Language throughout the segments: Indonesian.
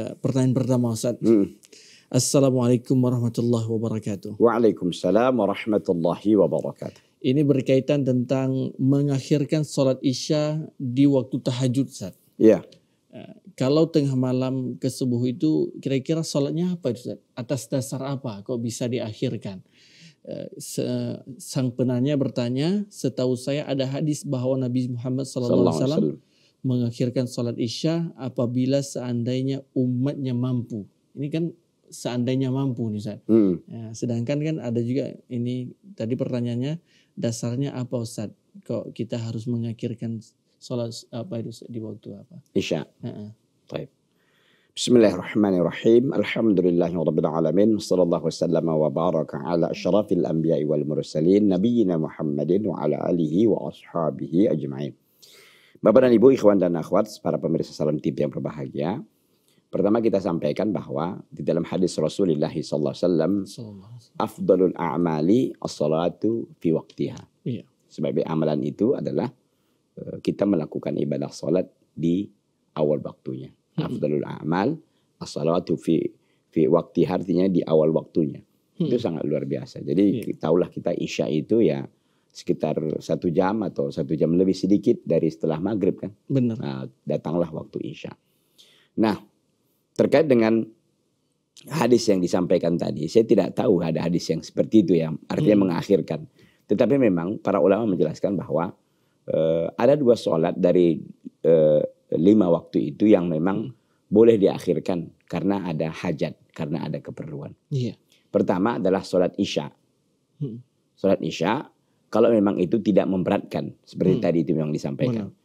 Eh, pertanyaan pertama Ustaz. Hmm. Assalamualaikum warahmatullahi wabarakatuh. Waalaikumsalam warahmatullahi wabarakatuh. Ini berkaitan tentang mengakhirkan sholat isya di waktu tahajud Ustaz. Iya. kalau tengah malam ke subuh itu kira-kira sholatnya apa Ustaz? Atas dasar apa kok bisa diakhirkan? Eh, sang penanya bertanya, setahu saya ada hadis bahwa Nabi Muhammad SAW mengakhirkan sholat isya apabila seandainya umatnya mampu. Ini kan seandainya mampu nih Ustaz. Hmm. Ya, sedangkan kan ada juga ini tadi pertanyaannya dasarnya apa Ustaz? Kok kita harus mengakhirkan sholat apa itu di waktu apa? Isya. Uh-uh. Bismillahirrahmanirrahim. Alhamdulillahirabbil alamin. Sallallahu wasallam wa baraka ala asyrafil anbiya'i wal mursalin nabiyina Muhammadin wa ala alihi wa ashabihi ajma'in. Bapak dan Ibu, Ikhwan dan Akhwat, para pemirsa Salam TV yang berbahagia. Pertama kita sampaikan bahwa di dalam hadis Rasulullah SAW, afdalul a'mali as-salatu fi waktiha. Iya. Sebagai amalan itu adalah eh, kita melakukan ibadah salat di awal waktunya. Hmm. Afdalul a'mal as-salatu fi fi waktiha artinya di awal waktunya. Itu sangat luar biasa. Jadi yeah. tahulah kita isya itu ya sekitar satu jam atau satu jam lebih sedikit dari setelah maghrib kan. Benar. Nah, datanglah waktu isya. Nah terkait dengan hadis yang disampaikan tadi, saya tidak tahu ada hadis yang seperti itu ya, artinya hmm. mengakhirkan. Tetapi memang para ulama menjelaskan bahwa uh, ada dua sholat dari uh, lima waktu itu yang memang hmm. boleh diakhirkan karena ada hajat, karena ada keperluan. iya. Pertama adalah sholat isya. Hmm. Sholat isya kalau memang itu tidak memberatkan, seperti hmm. tadi itu yang disampaikan. Benar.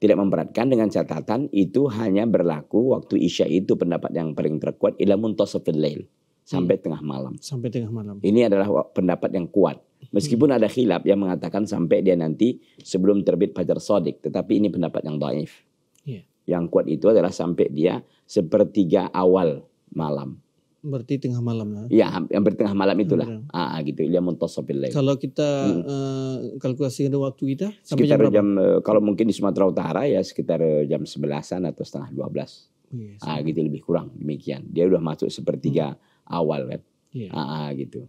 Tidak memberatkan dengan catatan itu hanya berlaku waktu Isya itu pendapat yang paling terkuat ila muntasafil lail sampai hmm. tengah malam. Sampai tengah malam. Ini adalah pendapat yang kuat. Hmm. Meskipun hmm. ada khilaf yang mengatakan sampai dia nanti sebelum terbit fajar sodik, tetapi ini pendapat yang dhaif. Yeah. Yang kuat itu adalah sampai dia sepertiga awal malam. Berarti tengah malam lah. Ya, hampir tengah malam itulah. lah iya. Ah, gitu. Ilya muntasafil lagi Kalau kita hmm. uh, kalkulasi waktu kita sekitar jam, jam uh, kalau mungkin di Sumatera Utara ya sekitar eh, jam sebelasan atau setengah dua belas. Iya, ah, gitu lebih kurang demikian. Dia udah masuk sepertiga hmm. awal kan. Iya. Ah, ah, gitu.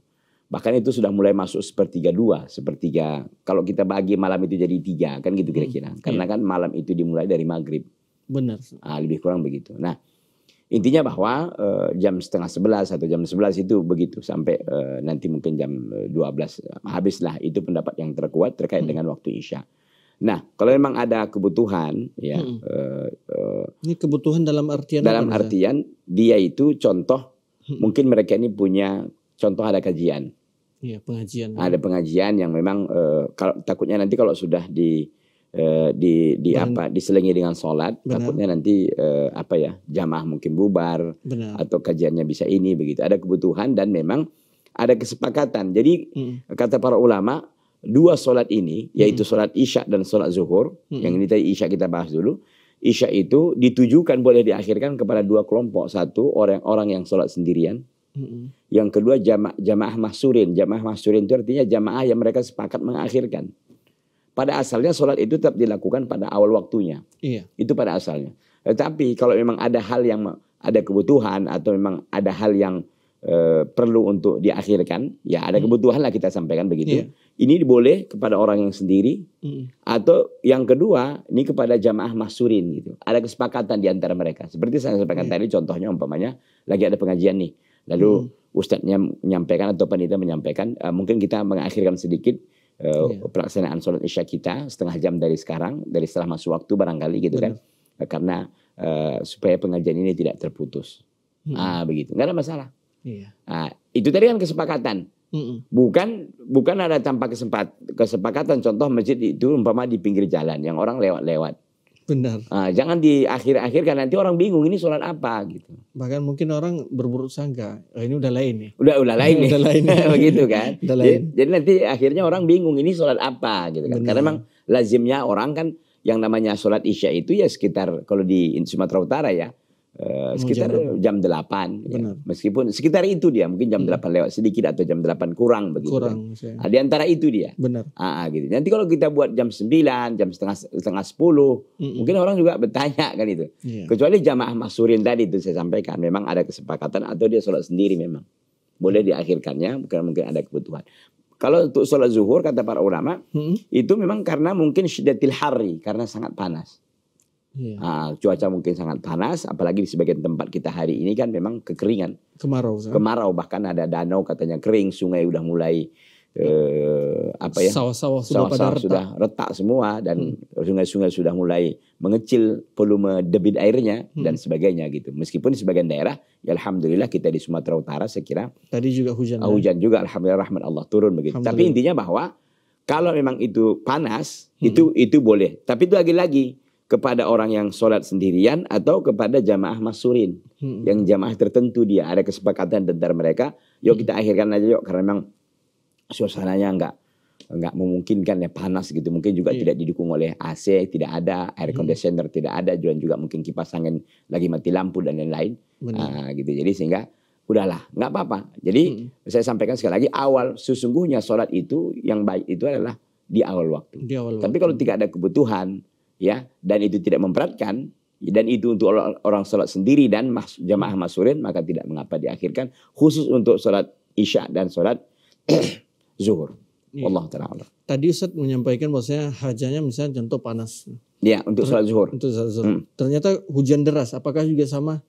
Bahkan itu sudah mulai masuk sepertiga dua, sepertiga kalau kita bagi malam itu jadi tiga kan gitu hmm, kira-kira. Hmm. Karena kan malam itu dimulai dari maghrib. Benar. Ah, lebih kurang begitu. Nah, Intinya bahwa uh, jam setengah sebelas atau jam sebelas itu begitu sampai uh, nanti mungkin jam eh, dua belas habislah itu pendapat yang terkuat terkait hmm. dengan waktu isya. Nah, kalau memang ada kebutuhan, ya. Hmm. Uh, uh, ini kebutuhan dalam artian dalam apa artian bisa? dia itu contoh hmm. mungkin mereka ini punya contoh ada kajian. Iya pengajian. Ada pengajian yang memang uh, kalau takutnya nanti kalau sudah di Eh, di di apa diselingi dengan sholat Benar. takutnya nanti uh, apa ya jamaah mungkin bubar Benar. atau kajiannya bisa ini begitu ada kebutuhan dan memang ada kesepakatan jadi hmm. kata para ulama dua sholat ini hmm. yaitu hmm. sholat isya dan sholat zuhur hmm. yang ini tadi isya kita bahas dulu isya itu ditujukan boleh diakhirkan kepada dua kelompok satu orang-orang yang sholat sendirian hmm. yang kedua jama jamaah mahsurin jamaah mahsurin itu artinya jamaah yang mereka sepakat mengakhirkan pada asalnya sholat itu tetap dilakukan pada awal waktunya. Iya. Itu pada asalnya. Tetapi kalau memang ada hal yang ada kebutuhan atau memang ada hal yang e, perlu untuk diakhirkan, ya ada hmm. kebutuhan lah kita sampaikan begitu. Iya. Ini boleh kepada orang yang sendiri hmm. atau yang kedua ini kepada jamaah masurin gitu. Ada kesepakatan di antara mereka. Seperti saya sampaikan iya. tadi contohnya umpamanya lagi ada pengajian nih. Lalu hmm. ustadznya menyampaikan atau panitia menyampaikan e, mungkin kita mengakhirkan sedikit yeah. Iya. pelaksanaan sholat isya kita setengah jam dari sekarang dari setelah masuk waktu barangkali gitu kan. Benar. kan karena uh, supaya pengajian ini tidak terputus hmm. ah begitu nggak ada masalah yeah. ah, itu tadi kan kesepakatan Mm-mm. bukan bukan ada tanpa kesempat kesepakatan contoh masjid itu umpama di pinggir jalan yang orang lewat-lewat Benar. Nah, jangan di akhir-akhir kan nanti orang bingung ini sholat apa gitu. Bahkan mungkin orang berburuk sangka, oh, ini udah lain nih. Udah udah lain nih. udah lain nih. Begitu kan. udah lain. Jadi, jadi nanti akhirnya orang bingung ini sholat apa gitu kan. Benar. Karena memang lazimnya orang kan yang namanya sholat isya itu ya sekitar kalau di Sumatera Utara ya Eh, sekitar jam, jam 8 ya. meskipun sekitar itu dia mungkin jam hmm. 8 lewat sedikit atau jam 8 kurang begitu ya. kurang kan. di antara itu dia benar ah, gitu nanti kalau kita buat jam 9 jam setengah setengah 10 -mm. mungkin orang juga bertanya kan itu yeah. kecuali jamaah masurin tadi itu saya sampaikan memang ada kesepakatan atau dia sholat sendiri memang boleh diakhirkannya karena mungkin ada kebutuhan kalau untuk sholat zuhur kata para ulama hmm. itu memang karena mungkin sudah tilhari karena sangat panas Yeah. Iya. Uh, cuaca mungkin sangat panas, apalagi di sebagian tempat kita hari ini kan memang kekeringan. Kemarau. Kan? Kemarau bahkan ada danau katanya kering, sungai udah mulai uh, apa ya? Sawah-sawah sudah, sawah-sawah retak. sudah retak semua dan sungai hmm. sungai-sungai sudah mulai mengecil volume debit airnya hmm. dan sebagainya gitu. Meskipun di sebagian daerah, ya alhamdulillah kita di Sumatera Utara saya kira tadi juga hujan. Uh, hujan juga alhamdulillah rahmat Allah turun begitu. Tapi intinya bahwa kalau memang itu panas, hmm. itu itu boleh. Tapi itu lagi-lagi kepada orang yang sholat sendirian atau kepada jamaah masurin hmm. yang jamaah tertentu dia ada kesepakatan tentang mereka yuk kita hmm. akhirkan aja yuk karena memang suasananya enggak enggak memungkinkan ya panas gitu mungkin juga yeah. tidak didukung oleh AC tidak ada air hmm. conditioner tidak ada dan juga mungkin kipas angin lagi mati lampu dan lain-lain uh, gitu jadi sehingga udahlah nggak apa-apa jadi hmm. saya sampaikan sekali lagi awal sesungguhnya sholat itu yang baik itu adalah di awal waktu. Di awal Tapi kalau tidak ada kebutuhan, ya dan itu tidak memberatkan dan itu untuk orang sholat sendiri dan jamaah masurin maka tidak mengapa diakhirkan khusus untuk sholat isya dan sholat zuhur. Ya. Allah taala. Tadi Ustaz menyampaikan bahwasanya hajanya misalnya contoh panas. Ya, untuk sholat zuhur. Untuk sholat zuhur. Hmm. Ternyata hujan deras. Apakah juga sama?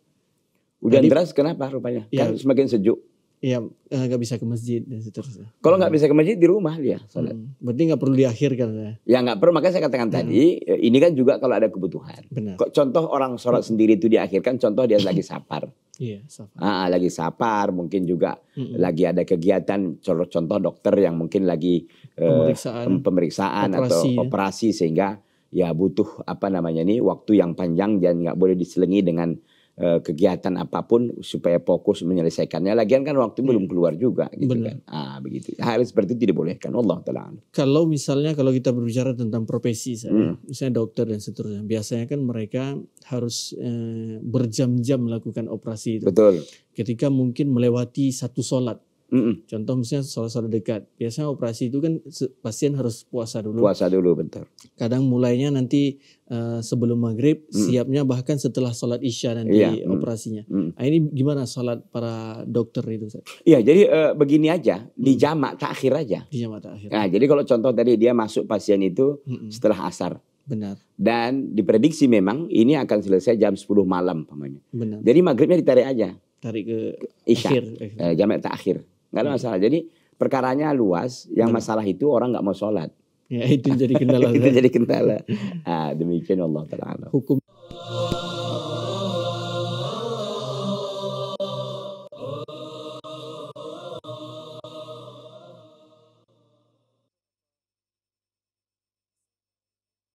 Hujan Tadi, deras kenapa rupanya? Ya. Kan semakin sejuk. Iya, eh, nggak bisa ke masjid dan seterusnya. Kalau nggak bisa ke masjid di rumah dia salat. Hmm. Berarti nggak perlu diakhirkan ya? Ya nggak perlu. Makanya saya katakan hmm. tadi, ya, ini kan juga kalau ada kebutuhan. Benar. Kok Contoh orang sholat sendiri itu diakhirkan. Contoh dia lagi sapar. Iya, sapar. Ah, ah lagi sapar, mungkin juga hmm. lagi ada kegiatan. Contoh dokter yang mungkin lagi pemeriksaan, eh, pemeriksaan operasi, atau ya. operasi sehingga ya butuh apa namanya nih waktu yang panjang dan nggak boleh diselingi dengan Eh, kegiatan apapun supaya fokus menyelesaikannya. Lagian kan waktu hmm. belum iya. keluar juga gitu Benar. kan. Ah begitu. Hal seperti itu dibolehkan Allah taala. Kalau misalnya kalau kita berbicara tentang profesi saya, hmm. misalnya dokter dan seterusnya, biasanya kan mereka harus eh, berjam-jam melakukan operasi itu. Betul. Ketika mungkin melewati satu sholat Mm-mm. Contoh misalnya sholat sholat dekat. Biasanya operasi itu kan pasien harus puasa dulu. Puasa dulu bentar. Kadang mulainya nanti uh, sebelum maghrib, mm. siapnya bahkan setelah sholat isya nanti yeah. operasinya. Mm. Nah, ini gimana sholat para dokter itu? Iya jadi uh, begini aja, di jamak takhir aja. Di jamak takhir. Nah jadi kalau contoh tadi dia masuk pasien itu Mm-mm. setelah asar. Benar. Dan diprediksi memang ini akan selesai jam 10 malam pamannya. Benar. Jadi maghribnya ditarik aja. Tarik ke Isya. akhir. Eh, jamak takhir nggak ada hmm. masalah. Jadi perkaranya luas, yang masalah itu orang nggak mau sholat. Ya itu jadi kendala. itu jadi kendala. Ah, demikian Allah Taala. Hukum